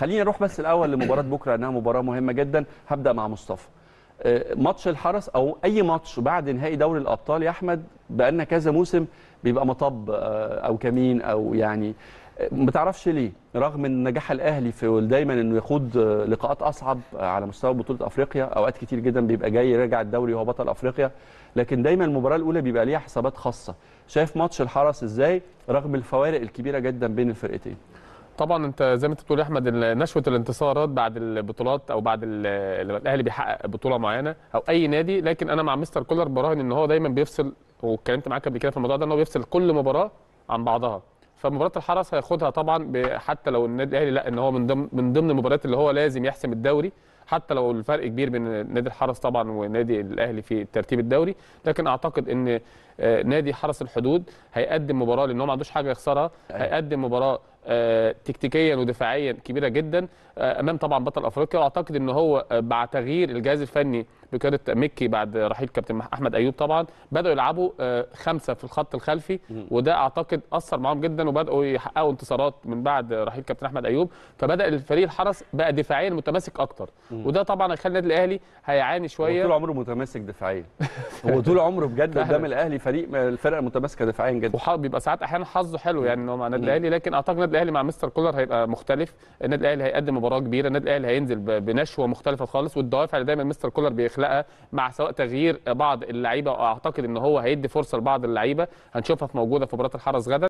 خليني اروح بس الاول لمباراه بكره انها مباراه مهمه جدا هبدا مع مصطفى آه، ماتش الحرس او اي ماتش بعد نهائي دوري الابطال يا احمد بقى كذا موسم بيبقى مطب آه، او كمين او يعني آه، ما تعرفش ليه رغم ان نجاح الاهلي في دايما انه يخوض لقاءات اصعب على مستوى بطوله افريقيا اوقات كتير جدا بيبقى جاي راجع الدوري وهو بطل افريقيا لكن دايما المباراه الاولى بيبقى ليها حسابات خاصه شايف ماتش الحرس ازاي رغم الفوارق الكبيره جدا بين الفرقتين طبعا انت زي ما انت بتقول يا احمد نشوه الانتصارات بعد البطولات او بعد الاهلي بيحقق بطوله معينه او اي نادي لكن انا مع مستر كولر براهن ان هو دايما بيفصل واتكلمت معاك قبل كده في الموضوع ده ان هو بيفصل كل مباراه عن بعضها فمباراه الحرس هياخدها طبعا حتى لو النادي الاهلي لا ان هو من ضمن من ضمن المباريات اللي هو لازم يحسم الدوري حتى لو الفرق كبير بين نادي الحرس طبعا ونادي الاهلي في الترتيب الدوري لكن اعتقد ان آه، نادي حرس الحدود هيقدم مباراه لان هو ما عندوش حاجه يخسرها أيوة. هيقدم مباراه آه، تكتيكيا ودفاعيا كبيره جدا آه، امام طبعا بطل افريقيا واعتقد ان هو مع تغيير الجهاز الفني بقياده مكي بعد رحيل كابتن احمد ايوب طبعا بداوا يلعبوا آه، خمسه في الخط الخلفي وده اعتقد اثر معاهم جدا وبداوا يحققوا انتصارات من بعد رحيل كابتن احمد ايوب فبدا الفريق الحرس بقى دفاعيا متماسك اكتر وده طبعا هيخلي النادي الاهلي هيعاني شويه طول عمره متماسك دفاعيا هو طول عمره بجد قدام الاهلي فريق الفرقه متماسكه دفاعيا جدا وبيبقى ساعات احيانا حظه حلو يعني ان هو مع النادي الاهلي لكن اعتقد النادي الاهلي مع مستر كولر هيبقى مختلف النادي الاهلي هيقدم مباراه كبيره النادي الاهلي هينزل بنشوه مختلفه خالص والدوافع اللي دايما مستر كولر بيخلق مخلقه مع سواء تغيير بعض اللعيبه واعتقد ان هو هيدي فرصه لبعض اللعيبه هنشوفها في موجوده في مباراه الحرس غدا